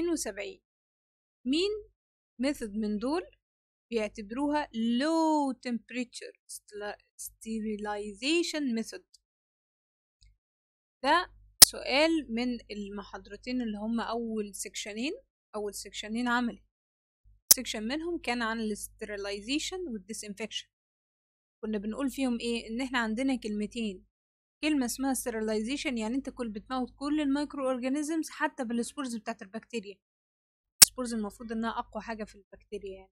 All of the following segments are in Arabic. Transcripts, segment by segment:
72 مين ميثود من دول بيعتبروها low temperature sterilization method ده سؤال من المحاضرتين اللي هم أول سكشنين أول سكشنين عملي سكشن منهم كان عن الاسترلايزيشن والديسانفكشن كنا بنقول فيهم ايه ان احنا عندنا كلمتين كلمة اسمها sterilization يعني انت كل بتموت كل الميكرو اورجانيزمز حتى بالسبورز بتاعت البكتيريا السبورز المفروض انها اقوى حاجة في البكتيريا يعني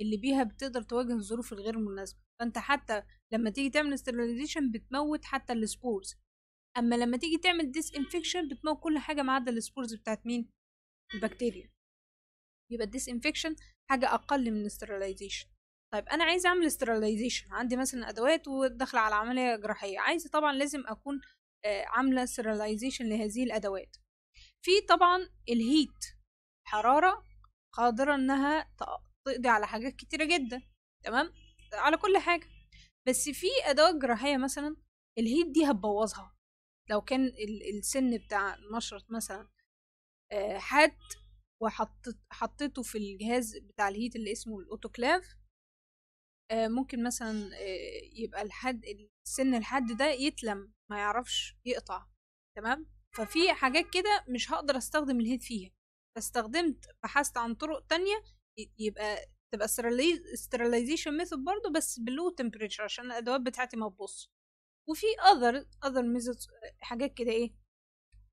اللي بيها بتقدر تواجه الظروف الغير مناسبة فانت حتى لما تيجي تعمل sterilization بتموت حتى السبورز اما لما تيجي تعمل disinfection بتموت كل حاجة ما عدا السبورز بتاعت مين البكتيريا يبقى الديسانفكشن حاجة أقل من sterilization طيب انا عايزه اعمل سترلايزيشن عندي مثلا ادوات وداخله على عمليه جراحيه عايزه طبعا لازم اكون آه، عامله سترلايزيشن لهذه الادوات في طبعا الهيت حراره قادره انها تقضي على حاجات كتيره جدا تمام على كل حاجه بس في ادوات جراحيه مثلا الهيت دي هتبوظها لو كان السن بتاع نشرة مثلا آه، حد وحطيته في الجهاز بتاع الهيت اللي اسمه الاوتوكلاف آه، ممكن مثلا آه، يبقى الحد السن الحد ده يتلم ما يعرفش يقطع تمام ففي حاجات كده مش هقدر استخدم الهيد فيها فاستخدمت بحثت عن طرق تانية يبقى تبقى استراليزيشن ميثود برضه بس بلو تمبريتشر عشان الادوات بتاعتي ما تبص وفي اذر اذر ميثود حاجات كده ايه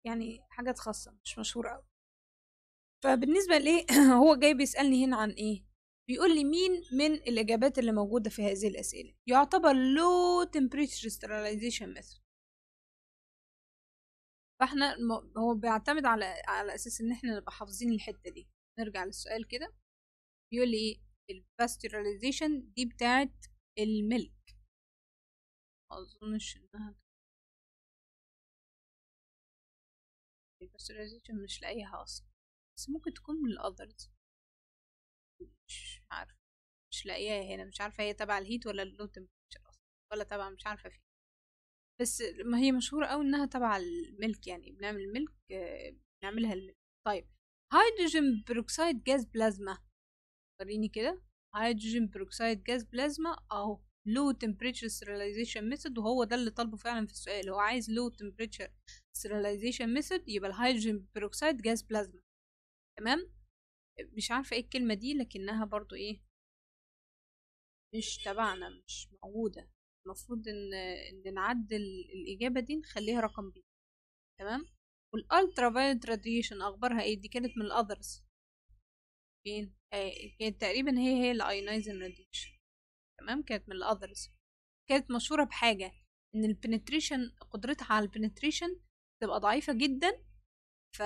يعني حاجات خاصه مش مشهوره قوي فبالنسبه لايه هو جاي بيسالني هنا عن ايه بيقول لي مين من الإجابات اللي موجودة في هذه الأسئلة يعتبر low temperature sterilization method فاحنا هو بيعتمد على على أساس إن احنا نبقى حافظين الحتة دي نرجع للسؤال كده بيقول لي ايه الباستيرايزيشن دي بتاعت الملك اظنش انها الباستيرايزيشن مش لاقيها اصلا بس ممكن تكون من الاذرز مش لاقياها هنا مش عارفه هي تبع الهيت ولا اللو تمبريتشر اصلا ولا تبع مش عارفه فين بس ما هي مشهوره قوي انها تبع الملك يعني بنعمل ملك آه، بنعملها الملك طيب هيدروجين بروكسيد جاز بلازما وريني كده هيدروجين بروكسيد جاز بلازما اهو لو تمبريتشر سيريلايزيشن ميثود وهو ده اللي طالبه فعلا في السؤال هو عايز لو تمبريتشر سيريلايزيشن ميثود يبقى الهيدروجين بروكسيد جاز بلازما تمام مش عارفه ايه الكلمه دي لكنها برضو ايه مش تبعنا مش موجودة المفروض ان ان نعدل الاجابة دي نخليها رقم بي تمام والالترا فايلت راديشن اخبارها ايه دي كانت من الاذرز فين آه، كانت تقريبا هي هي الايونايزنج راديشن تمام كانت من الاذرز كانت مشهورة بحاجة ان البنتريشن قدرتها على البنتريشن تبقى ضعيفة جدا ف...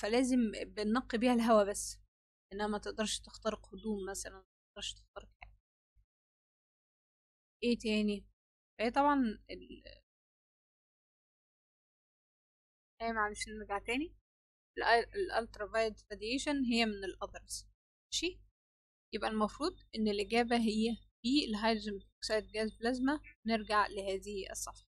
فلازم بننقي بيها الهواء بس انها ما تقدرش تخترق هدوم مثلا ما تقدرش تخترق ايه تاني ايه طبعا ال... ايه معلش نرجع تاني الالترا فايلت راديشن هي من الاذرز ماشي يبقى المفروض ان الاجابه هي بي الهيدروجين اكسيد جاز بلازما نرجع لهذه الصفحه